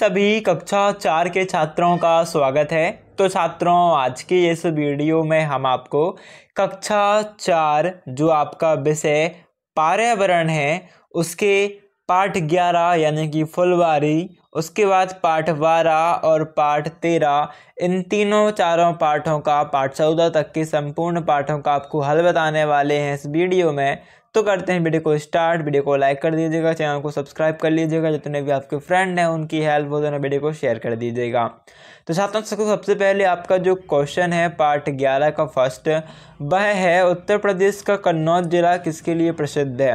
सभी कक्षा चार के छात्रों का स्वागत है तो छात्रों आज की इस वीडियो में हम आपको कक्षा चार जो आपका विषय पर्यावरण है उसके पार्ट ग्यारह यानी कि फुलवारी उसके बाद पार्ट बारह और पार्ट तेरह इन तीनों चारों पाठों का पार्ट चौदह तक के संपूर्ण पाठों का आपको हल बताने वाले हैं इस वीडियो में तो करते हैं वीडियो को स्टार्ट वीडियो को लाइक कर दीजिएगा चैनल को सब्सक्राइब कर लीजिएगा जितने भी आपके फ्रेंड हैं उनकी हेल्प हो तो वीडियो को शेयर कर दीजिएगा तो छात्रों सबको सबसे पहले आपका जो क्वेश्चन है पार्ट ग्यारह का फर्स्ट वह है उत्तर प्रदेश का कन्नौज जिला किसके लिए प्रसिद्ध है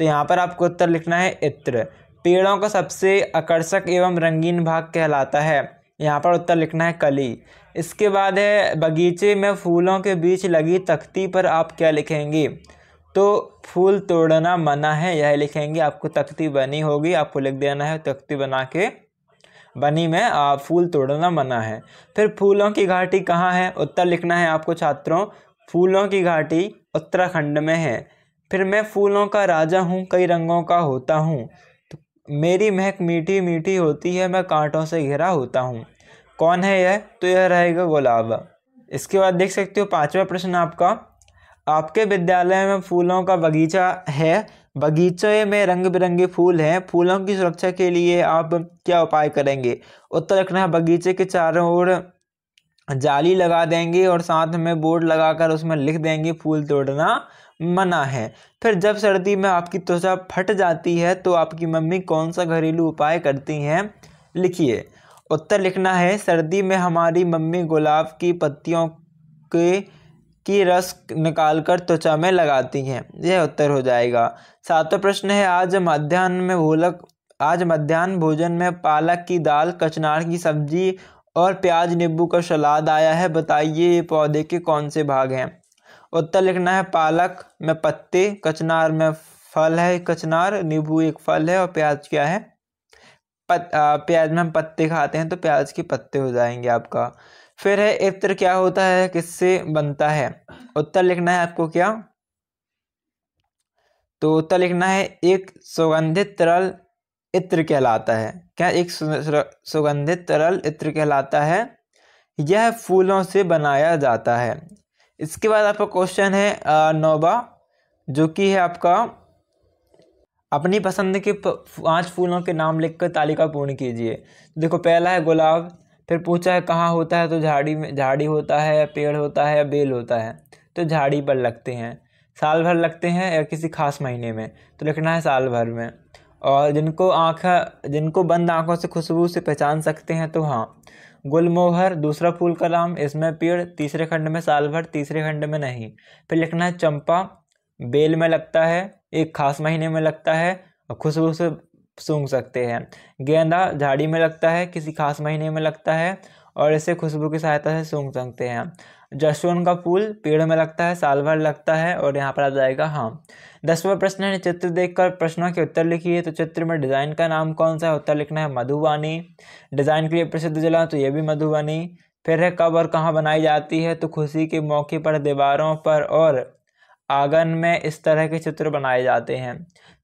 तो यहाँ पर आपको उत्तर लिखना है इत्र पेड़ों का सबसे आकर्षक एवं रंगीन भाग कहलाता है यहाँ पर उत्तर लिखना है कली इसके बाद है बगीचे में फूलों के बीच लगी तख्ती पर आप क्या लिखेंगे तो फूल तोड़ना मना है यह लिखेंगे आपको तख्ती बनी होगी आपको लिख देना है तख्ती बना के बनी में आप फूल तोड़ना मना है फिर फूलों की घाटी कहाँ है उत्तर लिखना है आपको छात्रों फूलों की घाटी उत्तराखंड में है फिर मैं फूलों का राजा हूँ कई रंगों का होता हूँ तो मेरी महक मीठी मीठी होती है मैं कांटों से घिरा होता हूँ कौन है यह तो यह रहेगा गुलाब इसके बाद देख सकते हो पांचवा प्रश्न आपका आपके विद्यालय में फूलों का बगीचा है बगीचे में रंग बिरंगे फूल हैं फूलों की सुरक्षा के लिए आप क्या उपाय करेंगे उत्तर रखना है बगीचे के चारों ओर जाली लगा देंगे और साथ में बोर्ड लगाकर उसमें लिख देंगे फूल तोड़ना मना है फिर जब सर्दी में आपकी त्वचा फट जाती है तो आपकी मम्मी कौन सा घरेलू उपाय करती हैं लिखिए उत्तर लिखना है सर्दी में हमारी मम्मी गुलाब की पत्तियों के की रस निकालकर त्वचा में लगाती हैं यह उत्तर हो जाएगा सातवां प्रश्न है आज मध्यान्ह में भोलक आज मध्यान्ह भोजन में पालक की दाल कचनार की सब्जी और प्याज नींबू का सलाद आया है बताइए ये पौधे के कौन से भाग हैं उत्तर लिखना है पालक में पत्ते कचनार में फल है कचनार नींबू एक फल है और प्याज क्या है पत, आ, प्याज में हम पत्ते खाते हैं तो प्याज के पत्ते हो जाएंगे आपका फिर है इत्र क्या होता है किससे बनता है उत्तर लिखना है आपको क्या तो उत्तर लिखना है एक सुगंधित तरल इत्र कहलाता है क्या एक सुगंधित तरल इत्र कहलाता है यह फूलों से बनाया जाता है इसके बाद आपका क्वेश्चन है नोबा जो कि है आपका अपनी पसंद के पांच फूलों के नाम लिखकर तालिका पूर्ण कीजिए देखो पहला है गुलाब फिर पूछा है कहाँ होता है तो झाड़ी में झाड़ी होता है या पेड़ होता है या बेल होता है तो झाड़ी पर लगते हैं साल भर लगते हैं या किसी खास महीने में तो लिखना है साल भर में और जिनको आँख जिनको बंद आँखों से खुशबू से पहचान सकते हैं तो हाँ गुलमोहर दूसरा फूल का नाम इसमें पेड़ तीसरे खंड में साल भर तीसरे खंड में नहीं फिर लिखना है चंपा बेल में लगता है एक खास महीने में लगता है और खुशबू से सूंघ सकते हैं गेंदा झाड़ी में लगता है किसी खास महीने में लगता है और इसे खुशबू की सहायता से सूंघ सकते हैं जसवंत का फूल पेड़ में लगता है साल भर लगता है और यहाँ पर आ जाएगा हाँ दसवा प्रश्न है चित्र देखकर प्रश्नों के उत्तर लिखिए तो चित्र में डिज़ाइन का नाम कौन सा है उत्तर लिखना है मधुबानी डिज़ाइन के लिए प्रसिद्ध जिला तो ये भी मधुबानी फिर है कब और कहाँ बनाई जाती है तो खुशी के मौके पर दीवारों पर और आंगन में इस तरह के चित्र बनाए जाते हैं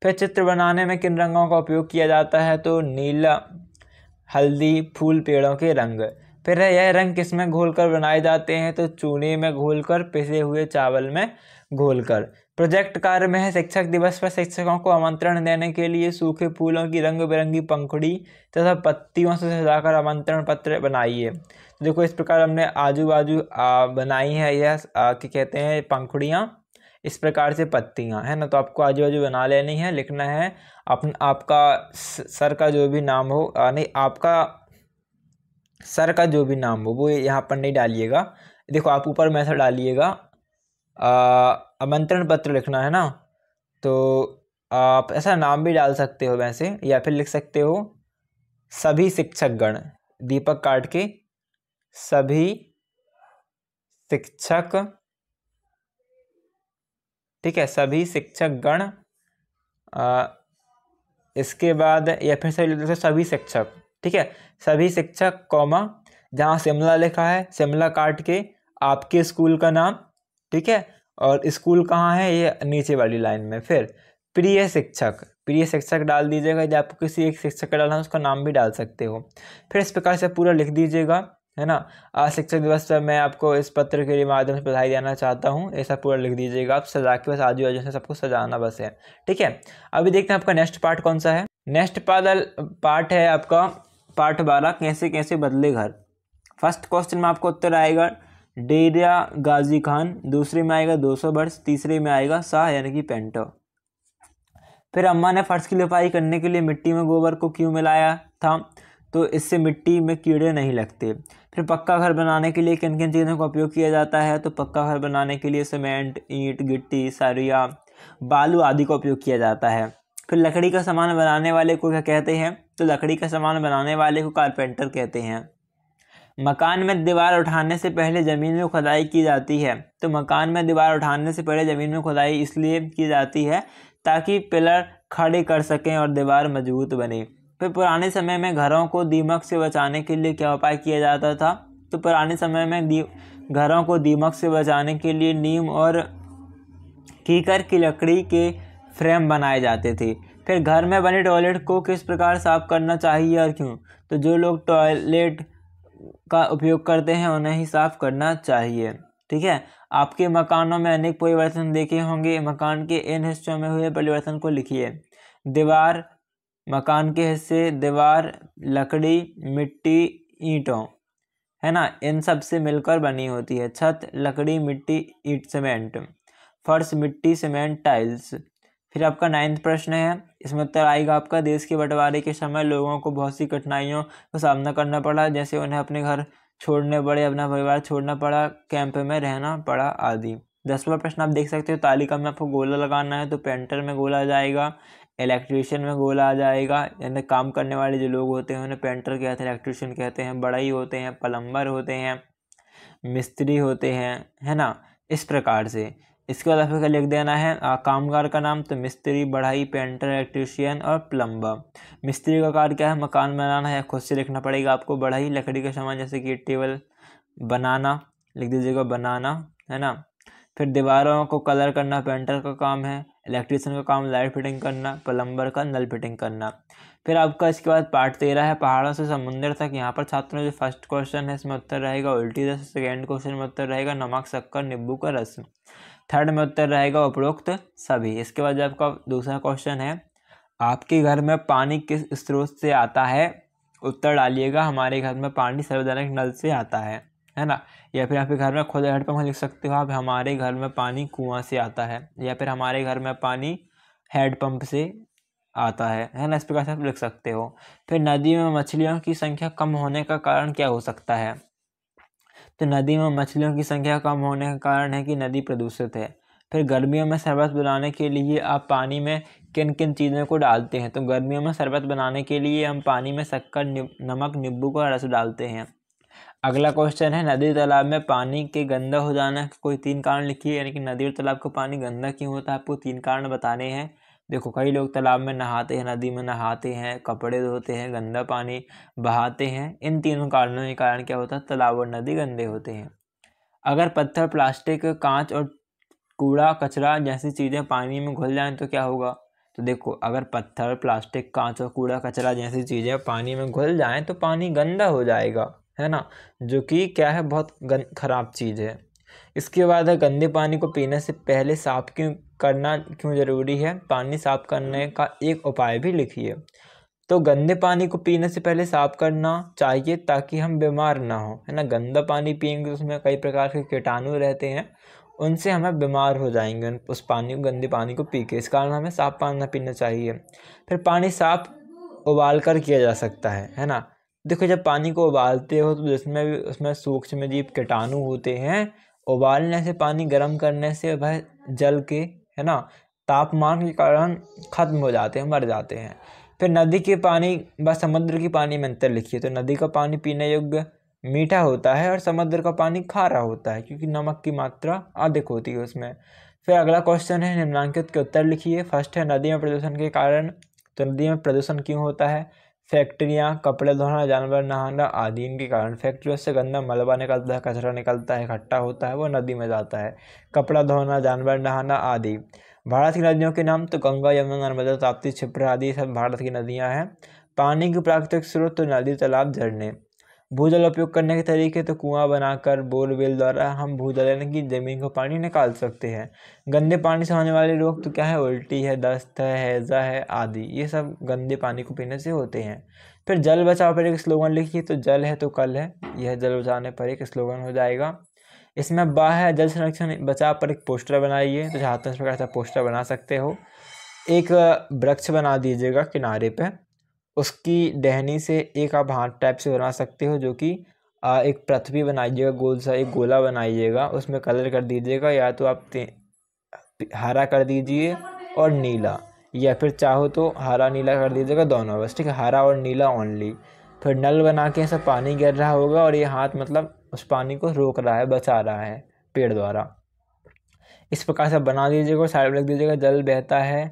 फिर चित्र बनाने में किन रंगों का उपयोग किया जाता है तो नीला हल्दी फूल पेड़ों के रंग फिर यह रंग किस में घोल बनाए जाते हैं तो चूने में घोल पिसे हुए चावल में घोल प्रोजेक्ट कार्य में है शिक्षक दिवस पर शिक्षकों को आमंत्रण देने के लिए सूखे फूलों की रंग बिरंगी पंखुड़ी तथा पत्तियों से सजाकर आमंत्रण पत्र बनाइए देखो इस प्रकार हमने आजू बाजू बनाई है यह क्या कहते हैं पंखुड़ियाँ इस प्रकार से पत्तियाँ है ना तो आपको आजू बाजू बना लेनी है लिखना है अपन आपका सर का जो भी नाम हो नहीं आपका सर का जो भी नाम हो वो यहाँ पर नहीं डालिएगा देखो आप ऊपर मैथड डालिएगा आमंत्रण पत्र लिखना है ना तो आप ऐसा नाम भी डाल सकते हो वैसे या फिर लिख सकते हो सभी शिक्षकगण दीपक काट के सभी शिक्षक ठीक है सभी शिक्षक गण इसके बाद या फिर सभी सभी शिक्षक ठीक है सभी शिक्षक कॉमा जहाँ शिमला लिखा है शिमला काट के आपके स्कूल का नाम ठीक है और स्कूल कहाँ है ये नीचे वाली लाइन में फिर प्रिय शिक्षक प्रिय शिक्षक डाल दीजिएगा या आपको किसी एक शिक्षक का डालना है उसका नाम भी डाल सकते हो फिर इस प्रकार से पूरा लिख दीजिएगा है ना आज शिक्षक दिवस पर मैं आपको इस पत्र के माध्यम से बधाई देना चाहता हूँ ऐसा पूरा लिख दीजिएगा आप सजा के बस आजू बाजू से सबको सजाना बस है ठीक है अभी देखते हैं आपका नेक्स्ट पार्ट कौन सा है नेक्स्ट पार्ट पार्ट है आपका पार्ट बारह कैसे कैसे बदले घर फर्स्ट क्वेश्चन में आपको उत्तर आएगा डेरिया गाजी खान दूसरे में आएगा दो सौ वर्ष तीसरे में आएगा शाह यानी कि पेंटो फिर अम्मा ने फर्श की लिपाई करने के लिए मिट्टी में गोबर को क्यों मिलाया था तो इससे मिट्टी में कीड़े नहीं लगते फिर पक्का घर बनाने के लिए किन किन चीज़ों का उपयोग किया जाता है तो पक्का घर बनाने के लिए सीमेंट ईंट गिट्टी सरिया बालू आदि का उपयोग किया जाता है फिर लकड़ी का सामान बनाने वाले को क्या कहते हैं तो लकड़ी का सामान बनाने वाले को कारपेंटर कहते हैं मकान में दीवार उठाने से पहले ज़मीन में खुदाई की जाती है तो मकान में दीवार उठाने से पहले ज़मीन में खुदाई इसलिए की जाती है ताकि पिलर खड़े कर सकें और दीवार मजबूत बने फिर पुराने समय में घरों को दीमक से बचाने के लिए क्या उपाय किया जाता था तो पुराने समय में घरों को दीमक से बचाने के लिए नीम और कीकर की लकड़ी के फ्रेम बनाए जाते थे फिर घर में बने टॉयलेट को किस प्रकार साफ करना चाहिए और क्यों तो जो लोग टॉयलेट का उपयोग करते हैं उन्हें ही साफ करना चाहिए ठीक है आपके मकानों में अनेक परिवर्तन देखे होंगे मकान के इन हिस्सों में हुए परिवर्तन को लिखिए दीवार मकान के हिस्से दीवार लकड़ी मिट्टी ईंटों है ना इन सब से मिलकर बनी होती है छत लकड़ी मिट्टी ईट सीमेंट फर्श मिट्टी सीमेंट टाइल्स फिर आपका नाइन्थ प्रश्न है इसमें उत्तर आएगा आपका देश के बंटवारे के समय लोगों को बहुत सी कठिनाइयों का सामना करना पड़ा जैसे उन्हें अपने घर छोड़ने पड़े अपना परिवार छोड़ना पड़ा कैंप में रहना पड़ा आदि दसवां प्रश्न आप देख सकते हो तालिका में आपको गोला लगाना है तो पेंटर में गोला आ जाएगा इलेक्ट्रिशियन में गोला आ जाएगा यानी काम करने वाले जो लोग होते हैं उन्हें पेंटर कहते हैं इलेक्ट्रिशियन कहते हैं ही होते हैं प्लम्बर होते हैं मिस्त्री होते हैं है ना इस प्रकार से इसके बाद आपको लिख देना है आ, कामगार का नाम तो मिस्त्री बढ़ाई पेंटर इलेक्ट्रीशियन और प्लम्बर मिस्त्री का कार्य क्या है मकान बनाना है खुद से लिखना पड़ेगा आपको बढ़ाई लकड़ी का सामान जैसे कि टेबल बनाना लिख दीजिएगा बनाना है ना फिर दीवारों को कलर करना पेंटर का काम है इलेक्ट्रीशियन का काम लाइट फिटिंग करना प्लम्बर का नल फिटिंग करना फिर आपका इसके बाद पार्ट तेरह है पहाड़ों से समुद्र तक यहाँ पर छात्रों जो फर्स्ट क्वेश्चन है इसमें उत्तर रहेगा उल्टी रस सेकेंड क्वेश्चन में उत्तर रहेगा नमक शक्कर नींबू का रस थर्ड में उत्तर रहेगा उपरोक्त सभी इसके बाद जो आपका दूसरा क्वेश्चन है आपके घर में पानी किस स्रोत से आता है उत्तर डालिएगा हमारे घर में पानी सार्वजनिक नल से आता है है ना या फिर आपके घर में खुद हेड पंप लिख सकते हो आप हमारे घर में पानी कुआं से आता है या फिर हमारे घर में पानी हेड पंप से आता है है ना इस प्रकार से आप लिख सकते हो फिर नदी में मछलियों की संख्या कम होने का कारण क्या हो सकता है तो नदी में मछलियों की संख्या कम होने का कारण है कि नदी प्रदूषित है फिर गर्मियों में शरबत बनाने के लिए आप पानी में किन किन चीज़ों को डालते हैं तो गर्मियों में शरबत बनाने के लिए हम पानी में शक्कर नमक नींबू का रस डालते हैं अगला क्वेश्चन है नदी तालाब में पानी के गंदा हो जाना कोई तीन कारण लिखिए यानी कि नदी और तालाब का पानी गंदा क्यों होता है आपको तीन कारण बताने हैं देखो कई लोग तालाब में नहाते हैं नदी में नहाते हैं कपड़े धोते हैं गंदा पानी बहाते हैं इन तीनों कारणों के कारण क्या होता है तालाब और नदी गंदे होते हैं अगर पत्थर प्लास्टिक कांच और कूड़ा कचरा जैसी चीज़ें पानी में घुल जाएँ तो क्या होगा तो देखो अगर पत्थर प्लास्टिक कांच और कूड़ा कचरा जैसी चीज़ें पानी में घुल जाएँ तो पानी गंदा हो जाएगा है ना जो कि क्या है बहुत ख़राब चीज़ है इसके बाद है गंदे पानी को पीने से पहले साफ क्यों करना क्यों ज़रूरी है पानी साफ करने का एक उपाय भी लिखिए तो गंदे पानी को पीने से पहले साफ़ करना चाहिए ताकि हम बीमार ना हो है ना गंदा पानी पियेंगे तो उसमें कई प्रकार के कीटाणु रहते हैं उनसे हमें बीमार हो जाएंगे उस पानी गंदे पानी को पी के इस कारण हमें साफ़ पानी ना पीना चाहिए फिर पानी साफ उबाल कर किया जा सकता है है ना देखो जब पानी को उबालते हो तो जिसमें भी उसमें सूक्ष्म जीव कीटाणु होते हैं उबालने से पानी गर्म करने से वह जल के है ना तापमान के कारण ख़त्म हो जाते हैं मर जाते हैं फिर नदी के पानी व समुद्र के पानी में अंतर लिखिए तो नदी का पानी पीने योग्य मीठा होता है और समुद्र का पानी खारा होता है क्योंकि नमक की मात्रा अधिक होती है उसमें फिर अगला क्वेश्चन है निम्नांकित के उत्तर लिखिए फर्स्ट है नदी में प्रदूषण के कारण तो नदी में प्रदूषण क्यों होता है फैक्ट्रियाँ कपड़े धोना जानवर नहाना आदि इनके कारण फैक्ट्रियों से गंदा मलबा निकलता है कचरा निकलता है इकट्ठा होता है वो नदी में जाता है कपड़ा धोना जानवर नहाना आदि भारत की नदियों के नाम तो गंगा यमुना नर्मदा ताप्ती छिप्रा आदि सब भारत की नदियाँ हैं पानी के प्राकृतिक स्रोत तो नदी तालाब झरने भूजल उपयोग करने के तरीके तो कुआं बनाकर बोरवेल द्वारा हम भूजल यानी कि ज़मीन को पानी निकाल सकते हैं गंदे पानी से होने वाले रोग तो क्या है उल्टी है दस्त है हैज़ा है आदि ये सब गंदे पानी को पीने से होते हैं फिर जल बचाव पर एक स्लोगन लिखिए तो जल है तो कल है यह जल बचाने पर एक स्लोगन हो जाएगा इसमें बा है जल संरक्षण बचाव पर एक पोस्टर बनाइए तो चाहते हैं इस प्रकार से पोस्टर बना सकते हो एक वृक्ष बना दीजिएगा किनारे पर उसकी डहनी से एक आप हाथ टाइप से बना सकते हो जो कि एक पृथ्वी बनाइएगा गोल सा एक गोला बनाइएगा उसमें कलर कर दीजिएगा या तो आप हरा कर दीजिए और नीला या फिर चाहो तो हरा नीला कर दीजिएगा दोनों बस ठीक है हरा और नीला ओनली फिर नल बना के ऐसा पानी गिर रहा होगा और ये हाथ मतलब उस पानी को रोक रहा है बचा रहा है पेड़ द्वारा इस प्रकार से बना दीजिएगा और साइड में रख दीजिएगा जल बहता है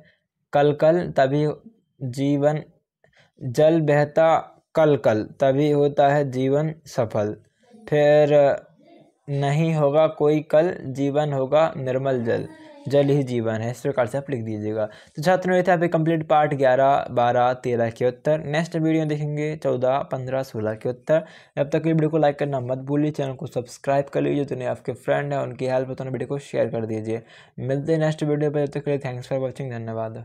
कल कल तभी जीवन जल बहता कल कल तभी होता है जीवन सफल फिर नहीं होगा कोई कल जीवन होगा निर्मल जल जल ही जीवन है इस प्रकार से आप लिख दीजिएगा तो छात्रों ये थे आपके कंप्लीट पार्ट ग्यारह बारह तेरह के उत्तर नेक्स्ट वीडियो देखेंगे चौदह पंद्रह सोलह के उत्तर अब तक वीडियो को लाइक करना मत भूलिए चैनल को सब्सक्राइब कर लीजिए जितने आपके फ्रेंड हैं उनकी हेल्प होता है वीडियो को शेयर कर दीजिए मिलते हैं नेक्स्ट वीडियो पर जब तक के लिए थैंक्स फॉर वॉचिंग धन्यवाद